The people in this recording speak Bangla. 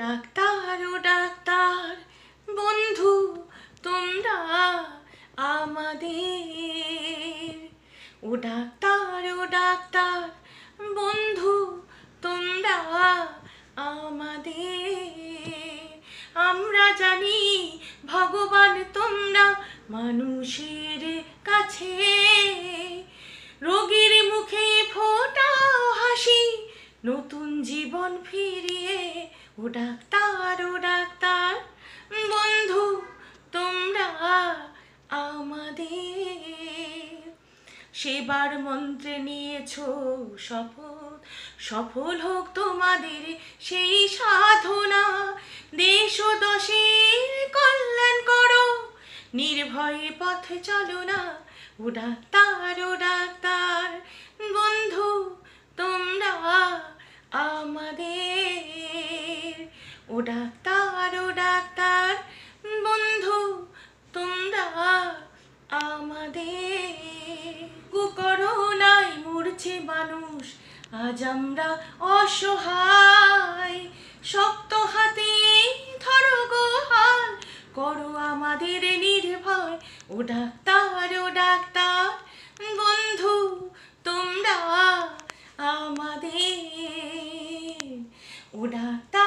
ডাক্তার ও ডাক্তার বন্ধু তোমরা আমাদের ও ডাক্তার ও ডাক্তার বন্ধু তোমরা আমাদের আমরা জানি ভগবান তোমরা মানুষের কাছে রোগীর মুখে ফোটাও হাসি নতুন জীবন ফিরিয়ে ও ডাক্তার ও ডাক্তার বন্ধু তোমরা আমাদের সেবার মন্ত্রে নিয়েছ শপথ সফল হোক তোমাদের সেই সাধনা দেশ ও দশের কল্যাণ করো নির্ভয়ে পথে চলো না ও ডাক্তার ও ডাক্তার বন্ধু তোমরা আমাদের ও ডাক্তার ও ডাক্তার বন্ধু তোমরা আমাদের কুকরণায় মরছে মানুষ আজ আমরা অসহায় শক্ত হাতে ধরো গোহাল করো আমাদের নির্ভয় ও ডাক্তার ও ডাক্তার বন্ধু তোমরা আমাদের ও ডাক্তার